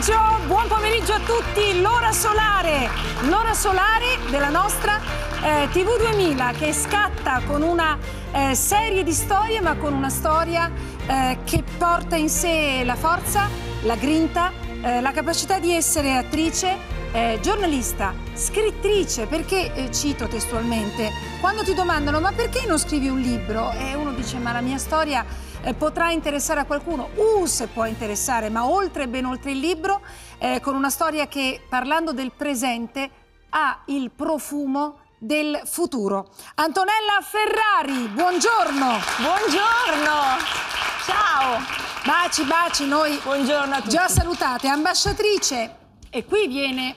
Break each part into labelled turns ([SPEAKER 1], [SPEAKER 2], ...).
[SPEAKER 1] pomeriggio, buon pomeriggio a tutti, l'ora solare, l'ora solare della nostra eh, TV 2000 che scatta con una eh, serie di storie ma con una storia eh, che porta in sé la forza, la grinta, eh, la capacità di essere attrice, eh, giornalista, scrittrice, perché eh, cito testualmente, quando ti domandano ma perché non scrivi un libro e uno dice ma la mia storia è eh, potrà interessare a qualcuno, uh, se può interessare, ma oltre, e ben oltre il libro, eh, con una storia che, parlando del presente, ha il profumo del futuro. Antonella Ferrari, buongiorno. Buongiorno. Ciao! Baci, baci, noi Buongiorno a tutti. già salutate. Ambasciatrice, e qui viene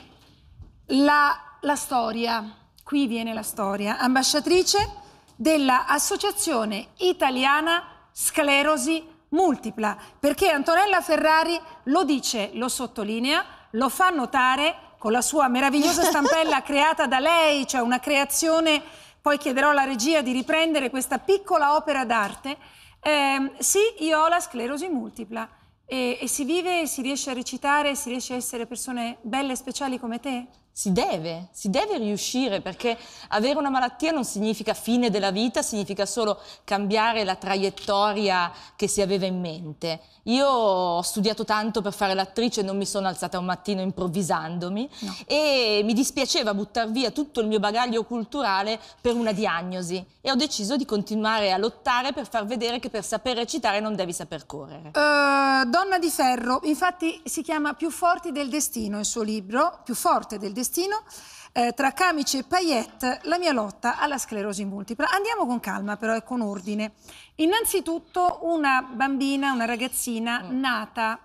[SPEAKER 1] la, la storia, qui viene la storia. Ambasciatrice dell'Associazione Italiana sclerosi multipla, perché Antonella Ferrari lo dice, lo sottolinea, lo fa notare con la sua meravigliosa stampella creata da lei, cioè una creazione, poi chiederò alla regia di riprendere questa piccola opera d'arte. Eh, sì, io ho la sclerosi multipla e, e si vive, si riesce a recitare,
[SPEAKER 2] si riesce a essere persone belle e speciali come te? Si deve, si deve riuscire perché avere una malattia non significa fine della vita, significa solo cambiare la traiettoria che si aveva in mente. Io ho studiato tanto per fare l'attrice, e non mi sono alzata un mattino improvvisandomi no. e mi dispiaceva buttare via tutto il mio bagaglio culturale per una diagnosi e ho deciso di continuare a lottare per far vedere che per saper recitare non devi saper correre.
[SPEAKER 1] Uh, donna di ferro, infatti si chiama Più forti del destino il suo libro, Più forte del destino Destino, eh, tra camice e paillette, la mia lotta alla sclerosi multipla. Andiamo con calma però e con ordine. Innanzitutto una bambina, una ragazzina mm. nata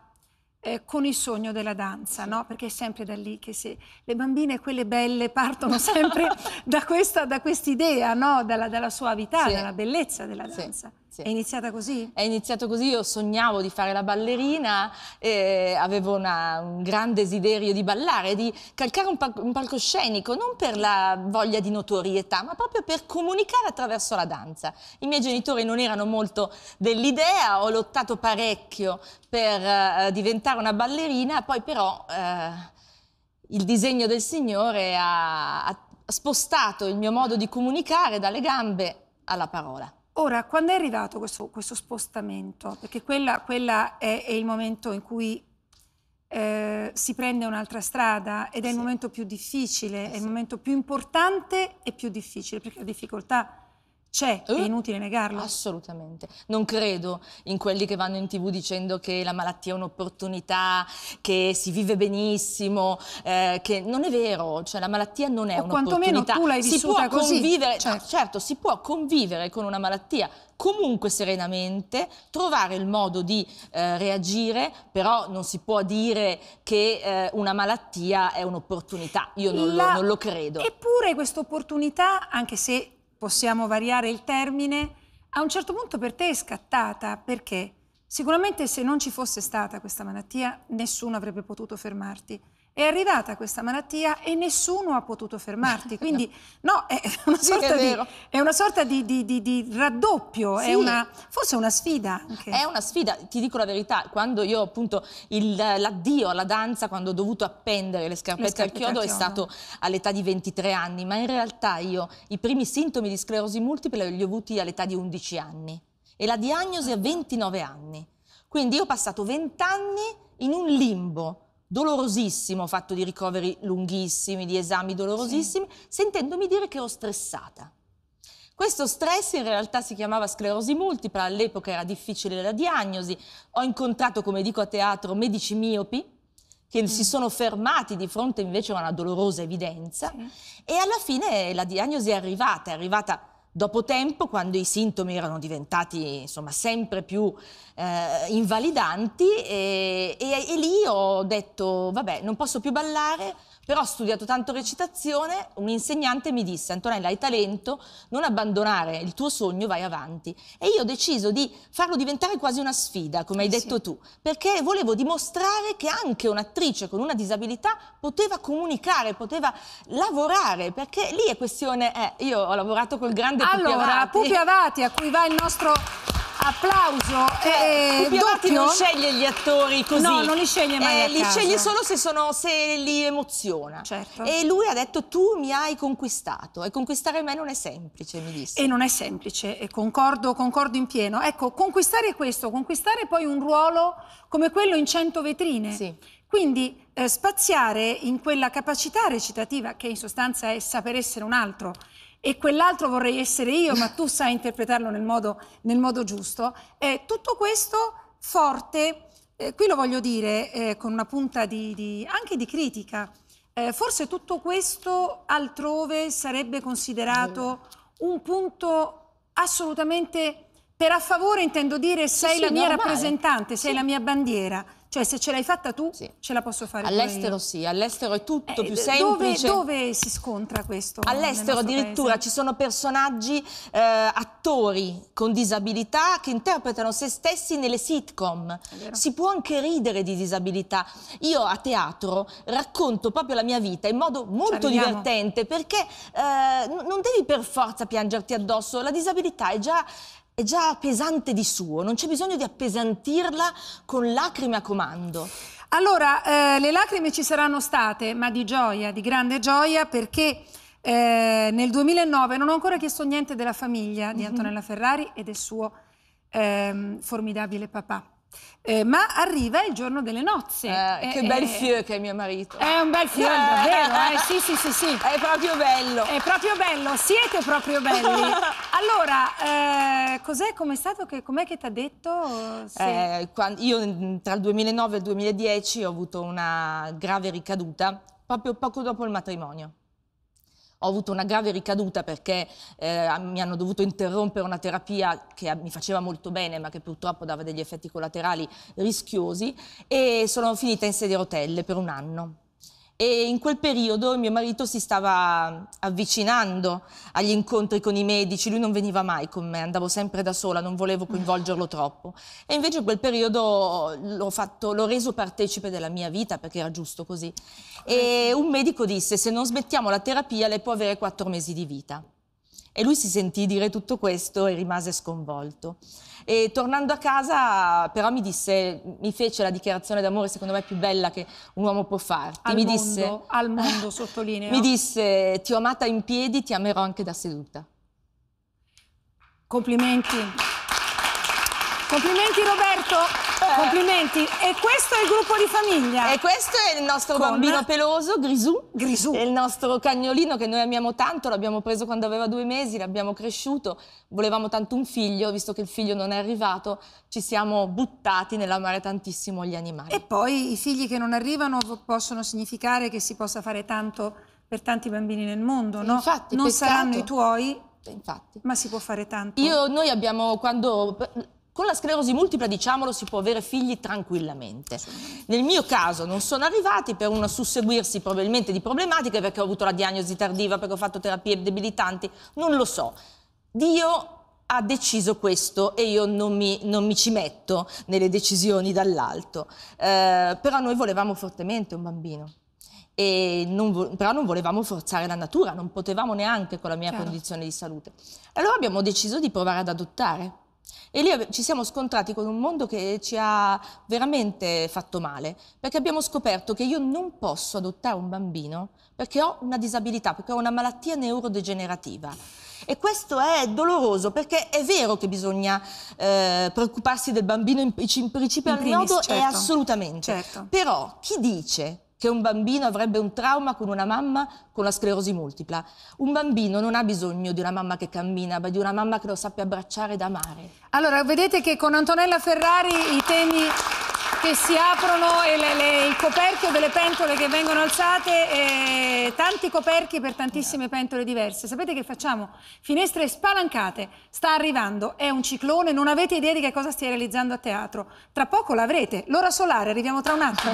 [SPEAKER 1] eh, con il sogno della danza, no? perché è sempre da lì che se le bambine, quelle belle, partono sempre
[SPEAKER 2] da, questa, da quest'idea, no? dalla, dalla, suavità, sì. dalla bellezza della danza. Sì amicizie. È iniziata così? È iniziato così, io sognavo di fare la ballerina, eh, avevo una, un gran desiderio di ballare, di calcare un, pal un palcoscenico, non per la voglia di notorietà, ma proprio per comunicare attraverso la danza. I miei genitori non erano molto dell'idea, ho lottato parecchio per eh, diventare una ballerina, poi però eh, il disegno del Signore ha, ha spostato il mio modo di comunicare dalle gambe alla parola. Ora, quando è arrivato questo, questo
[SPEAKER 1] spostamento? Perché quella, quella è, è, il momento in cui eh, si prende un'altra strada ed è sì. il momento più difficile, sì. è il momento più importante
[SPEAKER 2] e più difficile, perché la difficoltà c'è, è eh? inutile negarlo. Assolutamente. Non credo in quelli che vanno in tv dicendo che la malattia è un'opportunità, che si vive benissimo, eh, che non è vero, cioè la malattia non è o un'opportunità. quantomeno tu l'hai vissuta così. Certo. Cioè no, ah, certo, si può convivere con una malattia comunque serenamente, trovare il modo di eh, reagire, però non si può dire che eh, una malattia è un'opportunità, io non, la... lo, non lo credo. Eppure questa
[SPEAKER 1] opportunità, anche se possiamo variare il termine, a un certo punto per te è scattata perché sicuramente se non ci fosse stata questa malattia nessuno avrebbe potuto fermarti è arrivata questa malattia e nessuno ha potuto fermarti. Quindi
[SPEAKER 2] no, è una sorta, sì, è di, è una sorta di,
[SPEAKER 1] di, di, raddoppio, sì. è una, forse una
[SPEAKER 2] sfida. Anche. È una sfida, ti dico la verità, quando io appunto l'addio alla danza, quando ho dovuto appendere le scarpette, le scarpette al chiodo, è stato all'età di 23 anni, ma in realtà io i primi sintomi di sclerosi multiple li ho avuti all'età di 11 anni e la diagnosi a 29 anni. Quindi io ho passato 20 anni in un limbo dolorosissimo, fatto di ricoveri lunghissimi, di esami dolorosissimi, sì. sentendomi dire che ero stressata. Questo stress in realtà si chiamava sclerosi multipla, all'epoca era difficile la diagnosi. Ho incontrato, come dico a teatro, medici miopi che mm. si sono fermati di fronte invece a una dolorosa evidenza sì. e alla fine la diagnosi è arrivata, è arrivata Dopo tempo, quando i sintomi erano diventati insomma, sempre più eh, invalidanti, e, eh, e, e lì ho detto, vabbè, non posso più ballare, però ho studiato tanto recitazione, un insegnante mi disse Antonella hai talento, non abbandonare il tuo sogno, vai avanti. E io ho deciso di farlo diventare quasi una sfida, come eh hai sì. detto tu, perché volevo dimostrare che anche un'attrice con una disabilità poteva comunicare, poteva lavorare, perché lì è questione, eh, io ho lavorato col grande allora, Pupi Avati. Pupi Avati a cui va il nostro applauso cioè, e eh, Dotti eh, non sceglie gli attori così no non li sceglie mai eh, li caso. sceglie solo se, sono, se, li emoziona certo. e lui ha detto tu mi hai conquistato e conquistare me non è semplice mi disse e non è semplice e concordo, concordo in pieno ecco
[SPEAKER 1] conquistare questo conquistare poi un ruolo come quello in 100 vetrine sì. quindi eh, spaziare in quella capacità recitativa che in sostanza è saper essere un altro e quell'altro vorrei essere io, ma tu sai interpretarlo nel modo, nel modo giusto. Eh, tutto questo forte, eh, qui lo voglio dire eh, con una punta di, di, anche di critica, eh, forse tutto questo altrove sarebbe considerato un punto assolutamente... Per a favore intendo dire sei sì, la mia no, rappresentante, sei sì. la mia bandiera. Cioè se ce l'hai fatta tu, sì. ce la posso fare All'estero sì,
[SPEAKER 2] all'estero è tutto eh, più semplice. Dove,
[SPEAKER 1] dove, si scontra questo? All'estero addirittura paese?
[SPEAKER 2] ci sono personaggi, eh, attori con disabilità che interpretano se stessi nelle sitcom. Si può anche ridere di disabilità. Io a teatro racconto proprio la mia vita in modo molto divertente perché eh, non devi per forza piangerti addosso, la disabilità è già è già pesante di suo, non c'è bisogno di appesantirla con lacrime a comando. Allora, eh,
[SPEAKER 1] le lacrime ci saranno state, ma di gioia, di grande gioia, perché eh, nel 2009 non ho ancora chiesto niente della famiglia di mhm. Antonella Ferrari e del suo ehm, formidabile papà. Eh, ma arriva il giorno delle nozze. Eh, eh che eh, bel fiore
[SPEAKER 2] che è mio marito.
[SPEAKER 1] È un bel fiore, davvero, eh? Sì,
[SPEAKER 2] sì, sì, sì. È proprio bello. È proprio bello, siete proprio belli. allora, eh, cos'è, com'è stato, com'è che ti ha detto? Se... Eh, Quando, io tra il 2009 e il 2010 ho avuto una grave ricaduta, proprio poco dopo il matrimonio ho avuto una grave ricaduta perché eh, mi hanno dovuto interrompere una terapia che eh, mi faceva molto bene ma che purtroppo dava degli effetti collaterali rischiosi e sono finita in sedia a rotelle per un anno e in quel periodo mio marito si stava mm, avvicinando agli incontri con i medici, lui non veniva mai con me, andavo sempre da sola, non volevo mm. coinvolgerlo troppo. E invece in quel periodo l'ho, reso partecipe della mia vita perché era giusto così. E eh. un medico disse se non smettiamo la terapia lei può avere quattro mesi di vita. E lui si sentì dire tutto questo e rimase sconvolto. E tornando a casa, però, mi disse: Mi fece la dichiarazione d'amore, secondo me, più bella che un uomo può farti. Al mi mondo, disse:
[SPEAKER 1] Al mondo, sottolineo. Mi
[SPEAKER 2] disse: Ti ho amata in piedi, ti amerò anche da seduta. Complimenti. Complimenti, Roberto. Complimenti. E questo è il gruppo di famiglia. E questo è il nostro Con... bambino peloso, Grisù. Grisù. È il nostro cagnolino che noi amiamo tanto, l'abbiamo preso quando aveva due mesi, l'abbiamo cresciuto. Volevamo tanto un figlio, visto che il figlio non è arrivato, ci siamo buttati nell'amare tantissimo gli animali. E
[SPEAKER 1] poi i figli che non arrivano possono significare che si possa fare tanto per tanti bambini nel mondo, no? Infatti, non peccato. saranno i
[SPEAKER 2] tuoi, Infatti. ma si può fare tanto. Io, noi abbiamo, quando con la sclerosi multipla, diciamolo, si può avere figli tranquillamente. Nel mio caso non sono arrivati per un susseguirsi probabilmente di problematiche perché ho avuto la diagnosi tardiva, perché ho fatto terapie debilitanti, non lo so. Dio ha deciso questo e io non mi, non mi ci metto nelle decisioni dall'alto. Eh, però noi volevamo fortemente un bambino. Non, però non volevamo forzare la natura, non potevamo neanche con la mia Chiaro. condizione di salute. Allora abbiamo deciso di provare ad adottare. E lì ci siamo scontrati con un mondo che ci ha veramente fatto male, perché abbiamo scoperto che io non posso adottare un bambino perché ho una disabilità, perché ho una malattia neurodegenerativa. E questo è doloroso perché è vero che bisogna eh, preoccuparsi del bambino in, in principio in primis, al nodo certo. è assolutamente. Certo. Però chi dice che un bambino avrebbe un trauma con una mamma con la sclerosi multipla. Un bambino non ha bisogno di una mamma che cammina, ma di una mamma che lo sappia abbracciare ed amare. Allora, vedete che con Antonella Ferrari i temi che si aprono e le, le, il coperchio delle
[SPEAKER 1] pentole che vengono alzate, eh, tanti coperchi per tantissime pentole diverse. Sapete che facciamo? Finestre spalancate, sta arrivando, è un ciclone, non avete idea di che cosa stia realizzando a teatro. Tra poco l'avrete, l'ora solare, arriviamo tra un attimo.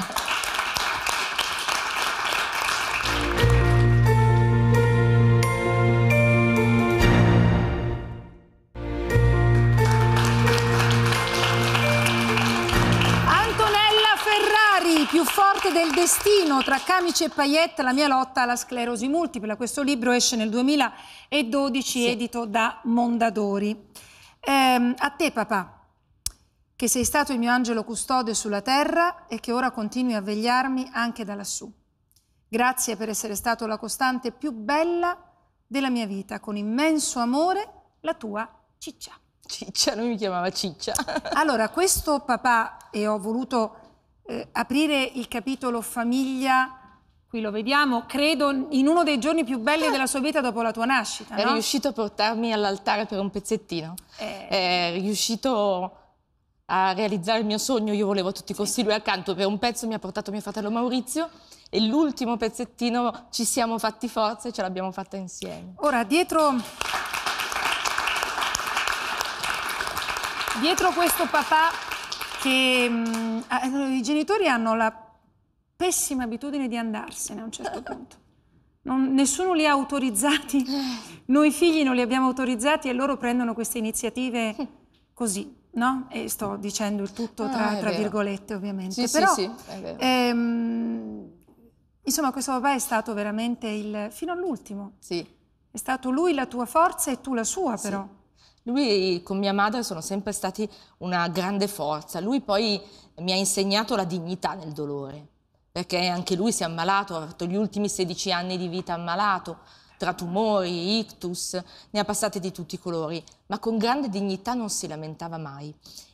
[SPEAKER 1] forte del destino tra camice e paillette, la mia lotta alla sclerosi multipla. Questo libro esce nel 2012, sì. edito da Mondadori. Eh, a te papà, che sei stato il mio angelo custode sulla terra e che ora continui a vegliarmi anche da lassù. Grazie per essere stato la costante più bella della mia vita, con immenso amore, la tua Ciccia.
[SPEAKER 2] Ciccia, lui mi chiamava Ciccia.
[SPEAKER 1] allora, questo papà, e ho voluto eh, aprire il capitolo famiglia, qui lo vediamo, credo in uno dei giorni più belli ah. della sua vita dopo la tua nascita.
[SPEAKER 3] È no? riuscito
[SPEAKER 2] a portarmi all'altare per un pezzettino, eh... è riuscito a realizzare il mio sogno, io volevo tutti i costi lui accanto, per un pezzo mi ha portato mio fratello Maurizio e l'ultimo pezzettino ci siamo fatti forza e ce l'abbiamo fatta insieme. Ora, dietro... dietro questo
[SPEAKER 1] papà che mh, mm, ah, i genitori hanno la pessima abitudine di andarsene a un certo punto. Non, nessuno li ha autorizzati, eh. noi figli non li abbiamo autorizzati e loro prendono queste iniziative così, no? E sto dicendo il tutto tra, ah, tra virgolette ovviamente. Sì, Però, sì, sì, ehm, insomma questo papà è stato veramente il, fino all'ultimo. Sì. È stato
[SPEAKER 2] lui la tua forza e tu la sua però. Sì. Lui con mia madre sono sempre stati una grande forza. Lui poi mi ha insegnato la dignità nel dolore, perché anche lui si è ammalato, ha fatto gli ultimi 16 anni di vita ammalato, tra tumori, ictus, ne ha passate di tutti i colori, ma con grande dignità non si lamentava mai.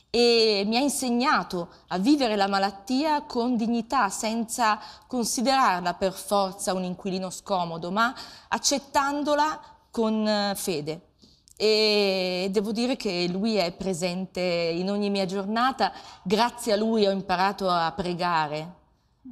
[SPEAKER 2] E mi ha insegnato a vivere la malattia con dignità, senza considerarla per forza un inquilino scomodo, ma accettandola con eh, fede e devo dire che lui è presente in ogni mia giornata. Grazie a lui ho imparato a pregare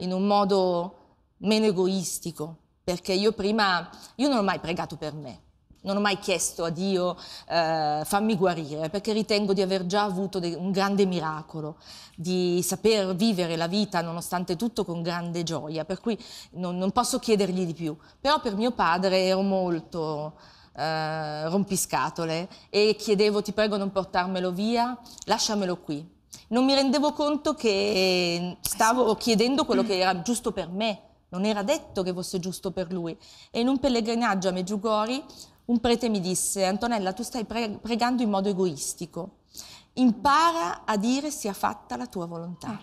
[SPEAKER 2] in un modo meno egoistico, perché io prima, io non ho mai pregato per me. Non ho mai chiesto a Dio eh, fammi guarire, perché ritengo di aver già avuto un grande miracolo, di saper vivere la vita nonostante tutto con grande gioia, per cui non, non posso chiedergli di più. Però per mio padre ero molto eh, rompiscatole e chiedevo ti prego non portarmelo via, lasciamelo qui. Non mi rendevo conto che stavo chiedendo quello che era giusto per me, non era detto che fosse giusto per lui. E in un pellegrinaggio a Meggiugori un prete mi disse Antonella tu stai pregando in modo egoistico impara a dire sia fatta la tua volontà. Ah,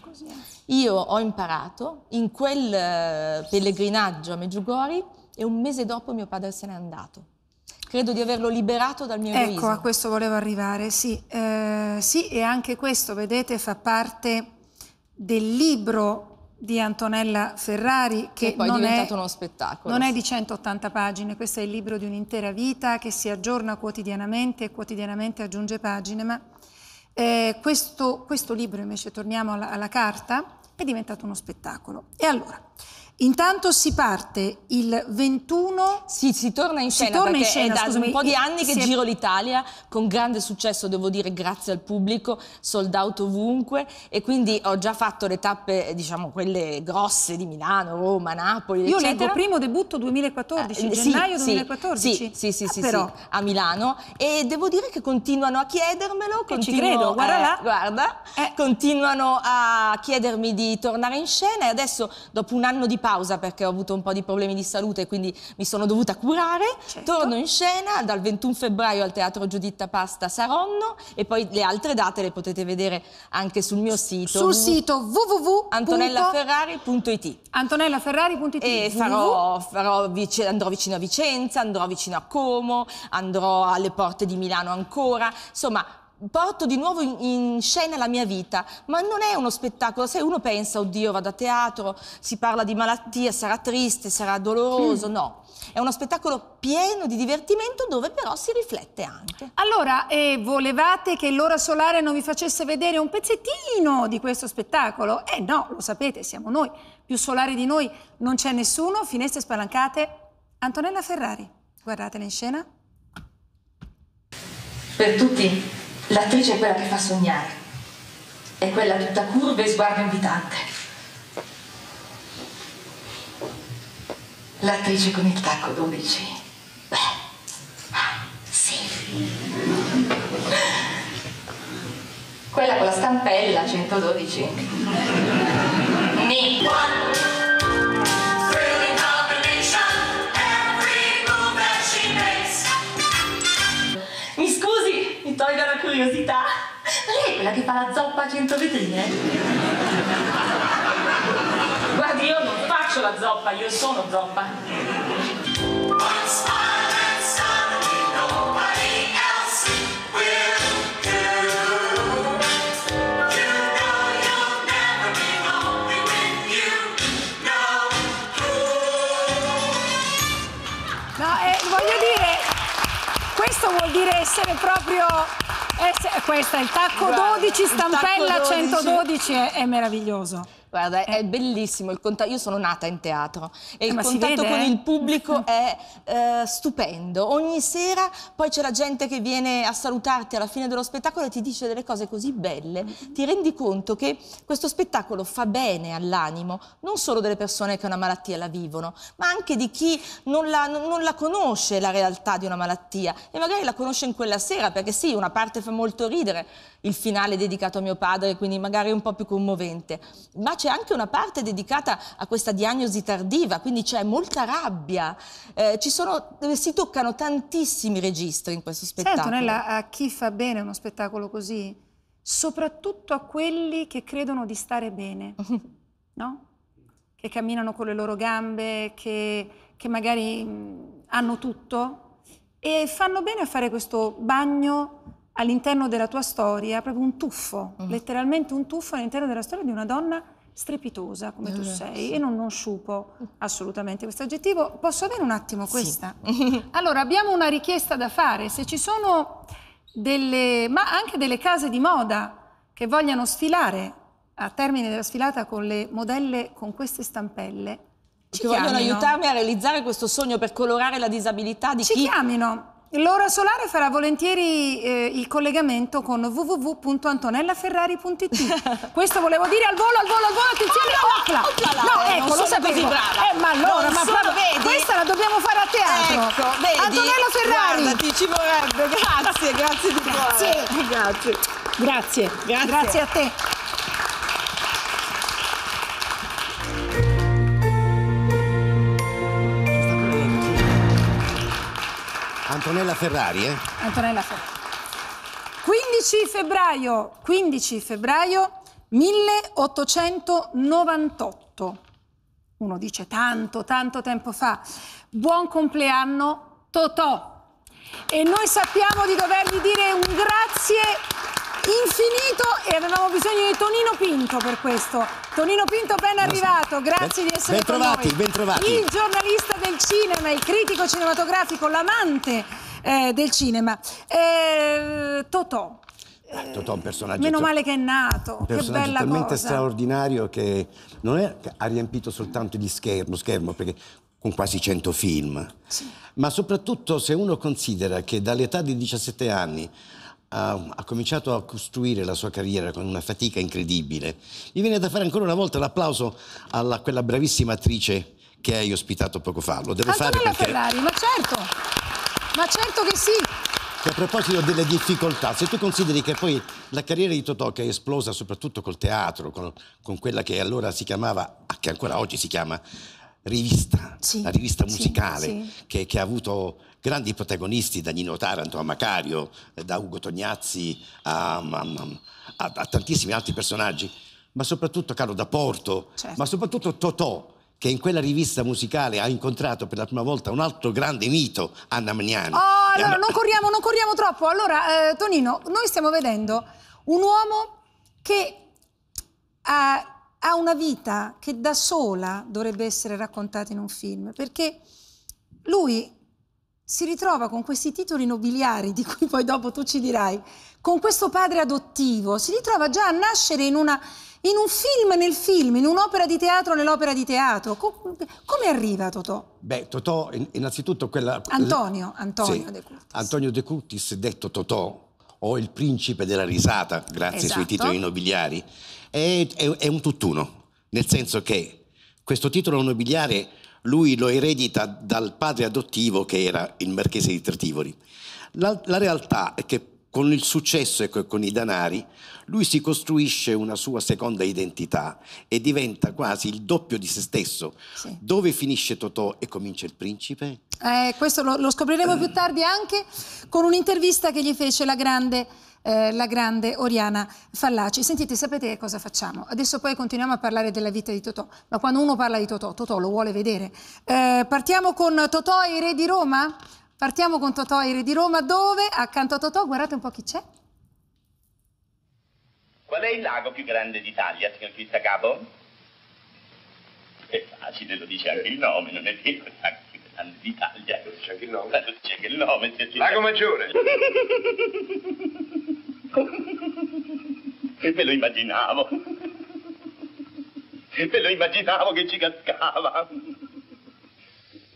[SPEAKER 2] Io ho imparato in quel eh, pellegrinaggio a Meggiugori e un mese dopo mio padre se n'è andato credo di averlo liberato dal mio ecco, egoismo. Ecco, a questo volevo arrivare, sì. Eh, sì, e anche
[SPEAKER 1] questo, vedete, fa parte del libro di Antonella Ferrari che, che poi non è diventato uno
[SPEAKER 2] spettacolo. Non è di
[SPEAKER 1] 180 pagine, questo è il libro di un'intera vita che si aggiorna quotidianamente e quotidianamente aggiunge pagine, ma eh, questo, questo, libro invece, torniamo alla, alla carta, è diventato uno spettacolo. E allora... Intanto si parte il 21. Sì, si torna in scena, torna in scena è da un po' di eh, anni che giro
[SPEAKER 2] l'Italia con grande successo, devo dire, grazie al pubblico, sold out ovunque e quindi ho già fatto le tappe, diciamo, quelle grosse di Milano, Roma, Napoli, Io eccetera. leggo primo debutto 2014, eh, gennaio sì, 2014. Sì, sì, sì, sì, ah, sì, a Milano e devo dire che continuano a chiedermelo, continuo, ci credo, guarda eh, là. Guarda, eh. continuano a chiedermi di tornare in scena e adesso dopo un anno di pausa perché ho avuto un po' di problemi di salute, e quindi mi sono dovuta curare. Certo. Torno in scena dal 21 febbraio al Teatro Giuditta Pasta Saronno e poi le altre date le potete vedere anche sul mio sito. Sul sito www.antonellaferrari.it antonellaferrari.it E farò, farò, andrò vicino a Vicenza, andrò vicino a Como, andrò alle porte di Milano ancora, insomma porto di nuovo in, in, scena la mia vita, ma non è uno spettacolo, se uno pensa, oddio, vado a teatro, si parla di malattia, sarà triste, sarà doloroso, mm. no. È uno spettacolo pieno di divertimento dove però si riflette anche. Allora, e volevate che l'ora solare non vi facesse vedere
[SPEAKER 1] un pezzettino di questo spettacolo? Eh no, lo sapete, siamo noi. Più solare di noi non c'è nessuno, finestre spalancate. Antonella Ferrari, guardatela in scena.
[SPEAKER 2] Per tutti L'attrice è quella che fa sognare, è quella tutta curva e sguardo invitante. L'attrice con il tacco 12. Beh, sì. Quella con la stampella 112. Niente. curiosità, ma lei è quella che fa la zoppa a 100 vetrine? Guardi, io non faccio la zoppa, io sono zoppa.
[SPEAKER 1] Eh, questo vuol dire essere proprio questo è il tacco 12, stampella il tacco 112
[SPEAKER 2] è, è meraviglioso. Guarda, è eh. bellissimo il contatto. Io sono nata in teatro e eh, il contatto vede, con eh? il pubblico è eh, stupendo. Ogni sera poi c'è la gente che viene a salutarti alla fine dello spettacolo e ti dice delle cose così belle. Mm-hmm. Ti rendi conto che questo spettacolo fa bene all'animo, non solo delle persone che una malattia la vivono, ma anche di chi non la, non la conosce la realtà di una malattia e magari la conosce in quella sera perché sì, una parte fa molto ridere il finale dedicato a mio padre, quindi magari un po' più commovente, ma c'è anche una parte dedicata a questa diagnosi tardiva, quindi c'è molta rabbia, eh, sono, eh, si toccano tantissimi registri in questo spettacolo. Senti, Antonella,
[SPEAKER 1] a chi fa bene uno spettacolo così? Soprattutto a quelli che credono di stare bene, no? Che camminano con le loro gambe, che, che magari mm, hanno tutto e fanno bene a fare questo bagno all'interno della tua storia proprio un tuffo, mm. letteralmente un tuffo all'interno della storia di una donna strepitosa come tu esatto, sei e non, non sciupo assolutamente questo aggettivo. Posso avere un attimo questa? Sì. allora, abbiamo una richiesta da fare, se ci sono delle, ma anche delle case di moda che vogliano sfilare a termine della sfilata con le modelle con queste stampelle,
[SPEAKER 2] ci che vogliono aiutarmi a realizzare questo sogno per colorare la disabilità di ci chi... Ci chiamino
[SPEAKER 1] L'ora solare farà volentieri eh, il collegamento con www.antonellaferrari.it. Questo volevo dire al volo, al volo, al volo, attenzione, oh, no, opla! Eh, no, ecco, non lo sapevo. Brava. Eh, ma allora, ma so, vedi. questa la dobbiamo fare a teatro. Ecco, vedi. Antonella Ferrari. Guardati, ci vorrebbe, grazie, grazie di cuore. Grazie. grazie. Grazie. Grazie. Grazie a te.
[SPEAKER 4] Antonella Ferrari, eh?
[SPEAKER 1] Antonella Ferrari. 15 febbraio, 15 febbraio 1898. Uno dice tanto, tanto tempo fa. Buon compleanno, Totò. E noi sappiamo di dovergli dire un grazie infinito e avevamo bisogno di Tonino Pinto per questo. Tonino Pinto ben arrivato, grazie ben, di essere ben trovati, con noi. Ben trovati. Il giornalista del cinema, il critico cinematografico, l'amante eh, del cinema. Eh, Totò.
[SPEAKER 4] Totò un eh, personaggio. Meno male che
[SPEAKER 1] è nato. Un personaggio talmente cosa.
[SPEAKER 4] straordinario che non è che ha riempito soltanto di schermo, schermo perché con quasi 100 film. Sì. Ma soprattutto se uno considera che dall'età di 17 anni ha, ha, cominciato a costruire la sua carriera con una fatica incredibile. Mi viene da fare ancora una volta l'applauso a quella bravissima attrice che hai ospitato poco fa. Lo devo Antonella fare perché... Ferrari,
[SPEAKER 1] ma certo, ma certo che sì.
[SPEAKER 4] a proposito delle difficoltà, se tu consideri che poi la carriera di Totò che è esplosa soprattutto col teatro, con, con quella che allora si chiamava, ah, che ancora oggi si chiama rivista, sì, la rivista musicale sì, sì. Che, che, ha avuto grandi protagonisti da Nino Taranto a Macario, da Ugo Tognazzi a, a, mm, mm, mm, a, a tantissimi altri personaggi, ma soprattutto Carlo da Porto, certo. ma soprattutto Totò che in quella rivista musicale ha incontrato per la prima volta un altro grande mito, Anna Magnani. Oh, allora, Anna... non
[SPEAKER 1] corriamo, non corriamo troppo. Allora, eh, Tonino, noi stiamo vedendo un uomo che ha, eh, ha, una vita che da sola dovrebbe essere raccontata in un film, perché lui si ritrova con questi titoli nobiliari di cui poi dopo tu ci dirai, con questo padre adottivo, si ritrova già a nascere in, una, in un film nel film, in un'opera di teatro nell'opera di teatro. come arriva Totò?
[SPEAKER 4] Beh, Totò innanzitutto quella... Antonio, Antonio sì, De Curtis. Antonio De Curtis, detto Totò, o il principe della risata, grazie esatto. ai suoi esatto. titoli nobiliari, è, è, è un tutt'uno, nel senso che questo titolo nobiliare lui lo eredita dal padre adottivo che era il marchese di Tertivoli. La, la realtà è che con il successo ecco, e con i danari, lui si costruisce una sua seconda identità e diventa quasi il doppio di se stesso. Sì. Dove finisce Totò e comincia il principe?
[SPEAKER 1] Eh, questo lo, lo scopriremo più tardi anche con un'intervista che gli fece la grande eh, la grande Oriana Fallaci. Sentite, sapete cosa facciamo? Adesso poi continuiamo a parlare della vita di Totò, ma quando uno parla di Totò, Totò lo vuole vedere. Eh, partiamo con Totò e i re di Roma? Partiamo con Totò e i re di Roma, dove accanto a Totò, guardate un po' chi c'è. Qual
[SPEAKER 4] è il lago più grande d'Italia, signor Cristacapo? È facile, lo dice anche il nome, non è vero? è all'Italia. Non c'è anche il nome. Non eh, c'è anche il nome. Lago Maggiore. E Me lo immaginavo. E Me lo immaginavo che ci cascava.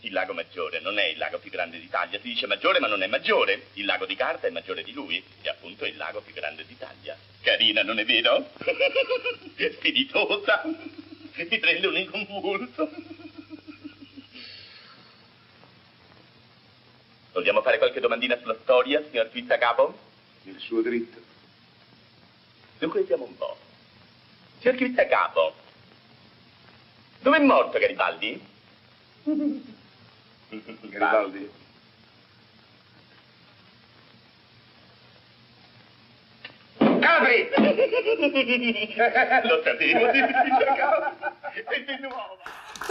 [SPEAKER 4] Il lago Maggiore non è il lago più grande d'Italia. Si dice maggiore, ma non è maggiore. Il lago di carta è maggiore di lui. E appunto è il lago più grande d'Italia. Carina, non è vero?
[SPEAKER 3] Spiritosa. Mi prende un inconvulso.
[SPEAKER 4] Vogliamo fare qualche domandina sulla storia, signor Pizzacapo? Il suo diritto. Dunque vediamo un po'. Signor Pizzacapo, dove è morto Garibaldi? Garibaldi?
[SPEAKER 3] Capri! Lo sapevo,
[SPEAKER 2] E di nuovo!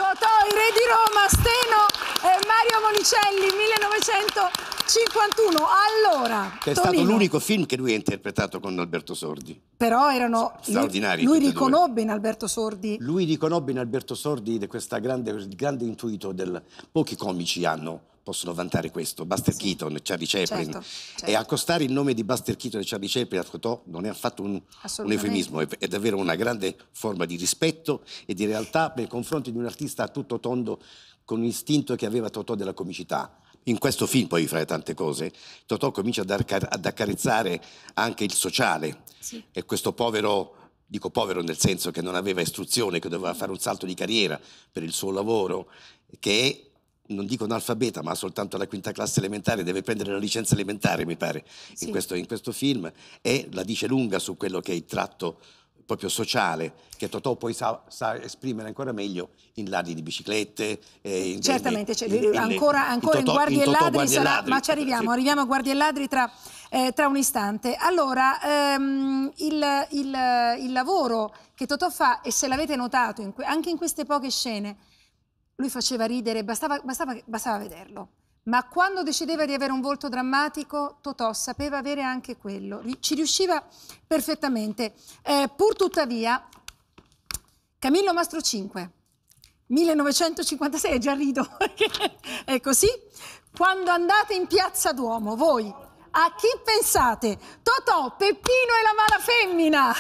[SPEAKER 2] Totò, certo,
[SPEAKER 1] i re di Roma, Steno e Mario Monicelli, 1951. Allora, che è Tonino, stato l'unico
[SPEAKER 4] film che lui ha interpretato con Alberto Sordi.
[SPEAKER 1] Però erano straordinari. Lui, riconobbe in Alberto
[SPEAKER 4] Sordi. Lui riconobbe in Alberto Sordi questo grande, grande intuito del pochi comici hanno possono vantare questo. Buster sì. Keaton, Charlie Chaplin. Certo, certo. E accostare il nome di Buster Keaton e Charlie Chaplin a Cotò non è affatto un, un eufemismo, è, è, davvero una grande forma di rispetto e di realtà nei confronti di un artista a tutto tondo con l'istinto che aveva Totò della comicità. In questo film, poi, fra le tante cose, Totò comincia ad, arca- ad accarezzare anche il sociale sì. e questo povero dico povero nel senso che non aveva istruzione, che doveva fare un salto di carriera per il suo lavoro, che non dico analfabeta, ma soltanto la quinta classe elementare, deve prendere la licenza elementare, mi pare, sì. in, questo, in questo film, e la dice lunga su quello che è il tratto proprio sociale che Totò poi sa, sa, esprimere ancora meglio in ladri di biciclette. Eh, in, Certamente, cioè, in, eh, in, ancora, ancora in, Totò, guardie e ladri, guardie ladri. ma ci arriviamo, sì.
[SPEAKER 1] arriviamo a guardie e ladri tra, eh, tra un istante. Allora, ehm, il, il, il, lavoro che Totò fa, e se l'avete notato anche in queste poche scene, lui faceva ridere, bastava, bastava, bastava vederlo. Ma quando decideva di avere un volto drammatico, Totò sapeva avere anche quello, ci riusciva perfettamente. Eh, pur tuttavia, Camillo Mastro 5, 1956, già rido, è così. Quando andate in piazza Duomo, voi a chi pensate? Totò, Peppino e la mala femmina!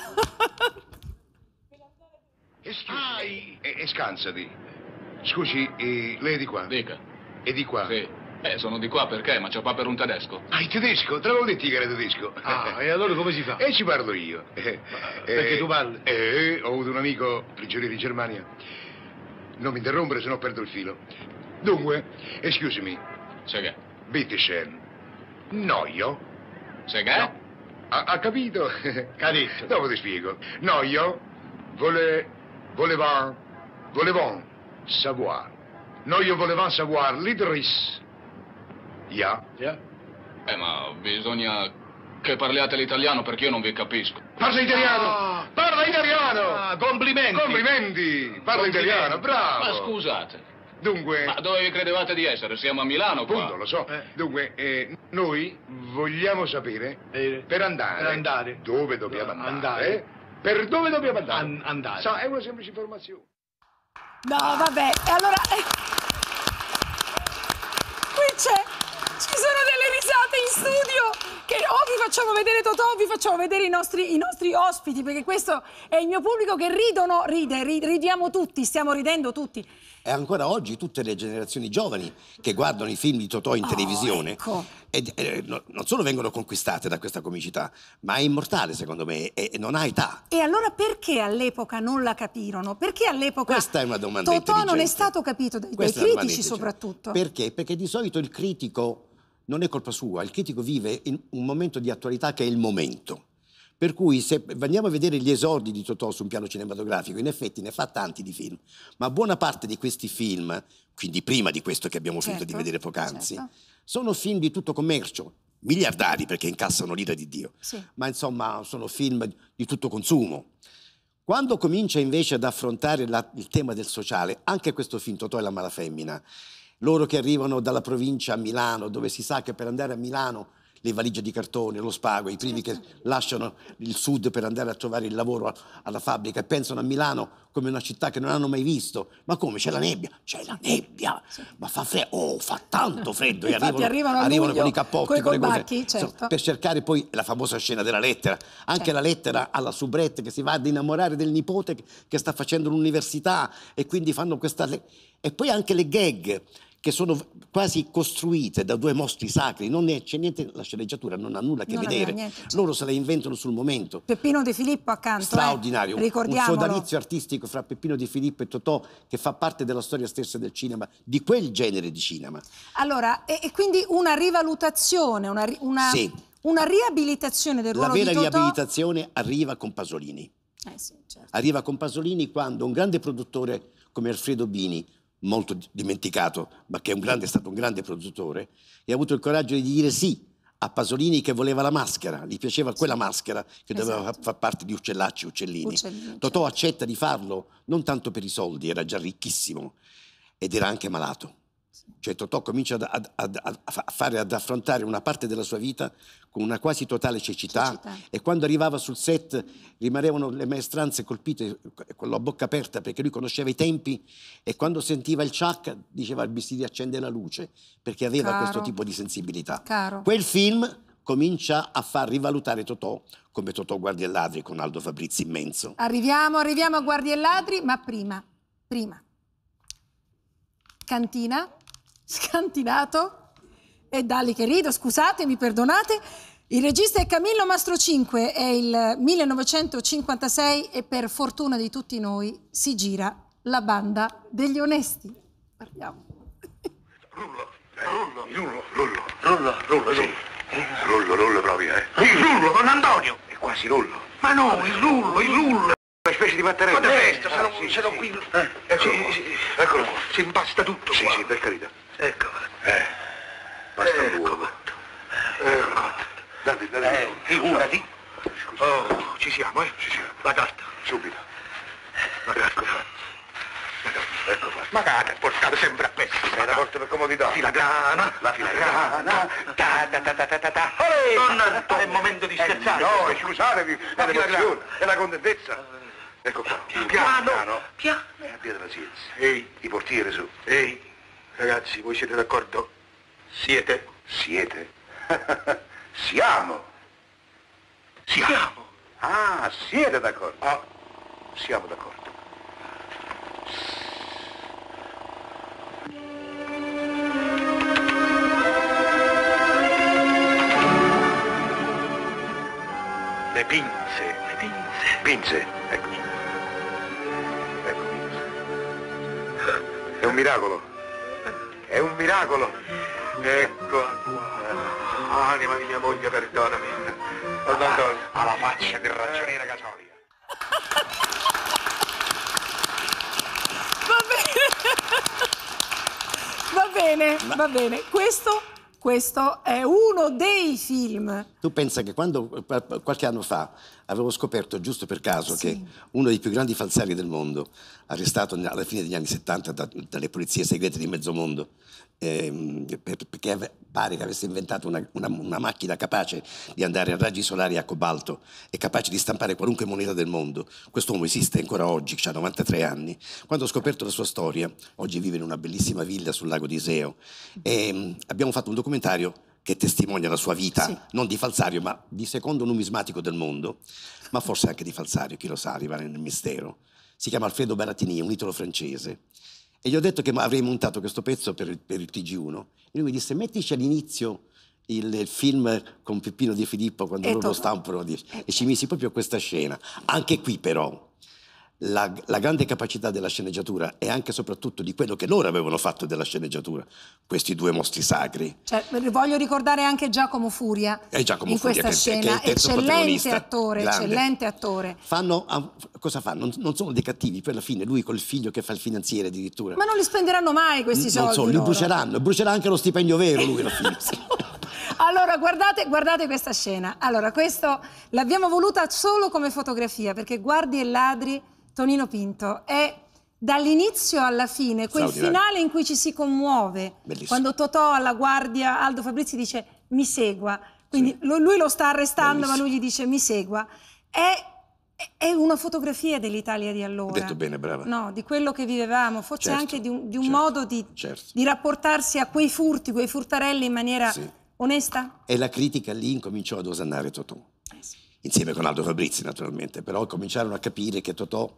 [SPEAKER 4] e, e scansati. Scusi, lei è di qua? Dica. È di qua? Sì. Eh, sono di qua perché? Ma c'è qua per un tedesco. Ah, il tedesco? Te l'avevo detto che era tedesco. Ah, e allora come si fa? E ci parlo io. Ma, eh, perché eh, tu parli? Eh, ho avuto un amico prigioniero in Germania. Non mi interrompere, sennò perdo il filo. Dunque, excusami. Seghe. Bitte schön. Noio? Seghe? No. Ha, ha, capito? Ha detto. Dopo ti spiego. Noio, vole... volevamo... volevamo savoir. Noi volevamo savoir l'Idris. Ya. Yeah. Eh, ma bisogna che parliate l'italiano perché io non vi capisco. Parla italiano! Ah, parla italiano! Ah, complimenti! Complimenti! Parla complimenti. italiano, bravo! Ma scusate. Dunque... Ma
[SPEAKER 5] dove credevate di essere? Siamo a Milano qua. Appunto,
[SPEAKER 4] lo so. Eh. Dunque, eh, noi vogliamo sapere eh. per andare... Per andare. Dove dobbiamo eh, andare. andare.
[SPEAKER 1] Per dove dobbiamo andare. An andare. Sa, è
[SPEAKER 5] una semplice informazione.
[SPEAKER 1] No, vabbè, allora... Eh. Qui c'è... Ci sono delle risate in studio! che o vi facciamo vedere Totò o vi facciamo vedere i nostri, i nostri ospiti, perché questo è il mio pubblico che ridono, ride, ridiamo tutti, stiamo ridendo tutti. E ancora
[SPEAKER 4] oggi tutte le generazioni giovani che guardano i film di Totò in oh, televisione ecco. ed, eh, no, non solo vengono conquistate da questa comicità, ma è immortale secondo me e non ha età.
[SPEAKER 1] E allora perché all'epoca non la capirono? Perché all'epoca Questa è
[SPEAKER 4] una domanda Totò non è
[SPEAKER 1] stato capito dai, dai critici soprattutto? Perché?
[SPEAKER 4] Perché di solito il critico non è colpa sua, il critico vive un momento di attualità che è il momento. Per cui se andiamo a vedere gli esordi di Totò su un piano cinematografico, in effetti ne fa tanti di film, ma buona parte di questi film, quindi prima di questo che abbiamo finito di certo, vedere poc'anzi, certo. sono film di tutto commercio, miliardari perché incassano l'ira di Dio, sì. ma insomma sono film di tutto consumo. Quando comincia invece ad affrontare la, il tema del sociale, anche questo film Totò e la mala femmina, loro che arrivano dalla provincia a Milano, dove si sa che per andare a Milano le valigie di cartone, lo spago, i primi che lasciano il sud per andare a trovare il lavoro alla fabbrica e pensano a Milano come una città che non hanno mai visto. Ma come? C'è la nebbia?
[SPEAKER 1] C'è la nebbia!
[SPEAKER 4] Sì. Ma fa freddo! Oh, fa tanto freddo! E arrivano, arrivano, arrivano luglio, con i cappotti, con le cose. Certo. per cercare poi la famosa scena della lettera. Anche certo. la lettera alla soubrette che si va ad innamorare del nipote che sta facendo l'università e quindi fanno questa... E poi anche le gag che sono quasi costruite da due mostri sacri, non è, c'è niente, la sceneggiatura non ha nulla a che non vedere, loro se la inventano sul momento.
[SPEAKER 1] Peppino De Filippo accanto, eh, straordinario, eh? un sodalizio
[SPEAKER 4] artistico fra Peppino De Filippo e Totò che fa parte della storia stessa del cinema, di quel genere di cinema.
[SPEAKER 1] Allora, e, e quindi una rivalutazione, una, una, sì. una riabilitazione del ruolo di Totò. La vera
[SPEAKER 4] riabilitazione arriva con Pasolini.
[SPEAKER 5] Eh sì, certo. Arriva
[SPEAKER 4] con Pasolini quando un grande produttore come Alfredo Bini molto dimenticato, ma che è, grande, è, stato un grande produttore, e ha avuto il coraggio di dire sì a Pasolini che voleva la maschera, gli piaceva quella maschera che esatto. doveva far parte di Uccellacci, Uccellini. Uccellini. Totò certo. accetta di farlo non tanto per i soldi, era già ricchissimo ed era anche malato cioè Totò comincia ad, ad, ad, a fare, ad affrontare una parte della sua vita con una quasi totale cecità, cecità. e quando arrivava sul set rimanevano le maestranze colpite con la bocca aperta perché lui conosceva i tempi e quando sentiva il ciac diceva al di la luce perché aveva Caro. questo tipo di sensibilità. Caro. Quel film comincia a far rivalutare Totò come Totò Guardi e Ladri con Aldo Fabrizi immenso.
[SPEAKER 1] Arriviamo, arriviamo a Guardi e Ladri, ma prima, prima. Cantina scantinato. E Dali che rido, scusatemi, perdonate. Il regista è Camillo Mastro 5, è il 1956 e per fortuna di tutti noi si gira la banda degli onesti.
[SPEAKER 3] Parliamo.
[SPEAKER 4] Rullo, eh, rullo, rullo, rullo, rullo, sì. rullo, rullo proprio, eh. Il rullo, don Antonio. È quasi rullo.
[SPEAKER 3] Ma no, il rullo, il
[SPEAKER 4] rullo. Una specie di mattarello. Ma del resto, ah, eh, qui... Eh, eccolo sì, qua. Eccolo qua. Si impasta tutto sì, qua. Sì, sì, per carità. Ecco fatto. Eh, basta ecco l'uovo. Fatto. Eh, eh, ecco fatto. Davide, Davide. Eh, figurati. Scusa. Oh, ci siamo, eh? Ci siamo. La carta. Subito. La carta. Ecco fatto. Ecco fatto. Ma cara, portato sempre a pezzi. Me la porto per comodità. La Filagrana. La filagrana. Ta ta ta ta ta ta ta. Donna, ah, è il momento di eh, scherzare. no, scusatevi. La filagrana. È la contentezza. Ecco qua. Piano. Piano. Piano. Piano. Eh, abbiate pazienza. Ehi. I portieri su. Ehi. Ragazzi, voi siete d'accordo? Siete? Siete? Siamo! Siamo! Ah, siete d'accordo? Ah, siamo d'accordo. Le pinze. Le pinze. Pinze, eccoci. Eccomi. È un miracolo è un miracolo. Ecco, anima di mia moglie, perdonami. Aldo Antonio. Ah, alla faccia di ragioniere Casoria.
[SPEAKER 1] Va bene, va bene, va bene. Questo, questo è uno dei film
[SPEAKER 4] tu pensa che quando qualche anno fa avevo scoperto, giusto per caso, sì. che uno dei più grandi falsari del mondo, arrestato alla fine degli anni 70 da, dalle polizie segrete di mezzo mondo, ehm, perché pare che avesse inventato una, una, una, macchina capace di andare a raggi solari a cobalto e capace di stampare qualunque moneta del mondo. questo uomo esiste ancora oggi, ha 93 anni. Quando ho scoperto la sua storia, oggi vive in una bellissima villa sul lago di Iseo, e ehm, abbiamo fatto un documentario che testimonia la sua vita, sì. non di falsario, ma di secondo numismatico del mondo, ma forse anche di falsario, chi lo sa, rimane nel mistero. Si chiama Alfredo Baratini, un italo francese. E gli ho detto che avrei montato questo pezzo per il, per il TG1. E lui mi disse, mettici all'inizio il, il, film con Peppino Di Filippo quando e loro lo stampano. E ci misi proprio questa scena. Anche qui però, la, la, grande capacità della sceneggiatura e anche e soprattutto di quello che loro avevano fatto della sceneggiatura, questi due mostri sacri.
[SPEAKER 1] Cioè, voglio ricordare anche Giacomo Furia è
[SPEAKER 4] eh, Giacomo in Furia, questa che, scena, che è il eccellente attore, grande. eccellente attore. Fanno, ah, cosa fanno? Non, non, sono dei cattivi, poi alla fine lui col figlio che fa il finanziere addirittura. Ma
[SPEAKER 1] non li spenderanno mai questi soldi? Non so, li loro. bruceranno,
[SPEAKER 4] brucerà anche lo stipendio vero lui alla fine.
[SPEAKER 1] Allora, guardate, guardate, questa scena. Allora, questo l'abbiamo voluta solo come fotografia, perché guardi e ladri Tonino Pinto, è dall'inizio alla fine, quel finale in cui ci si commuove, Bellissimo. quando Totò alla guardia Aldo Fabrizi dice mi segua, quindi sì. lui lo sta arrestando Bellissimo. ma lui gli dice mi segua, è, è una fotografia dell'Italia di allora. Detto bene, brava. No, di quello che vivevamo, forse certo, anche di un, di un certo, modo di, certo. di, rapportarsi a quei furti, quei furtarelli in maniera sì. onesta.
[SPEAKER 4] E la critica lì incominciò ad osannare Totò, eh insieme con Aldo Fabrizi naturalmente, però cominciarono a capire che Totò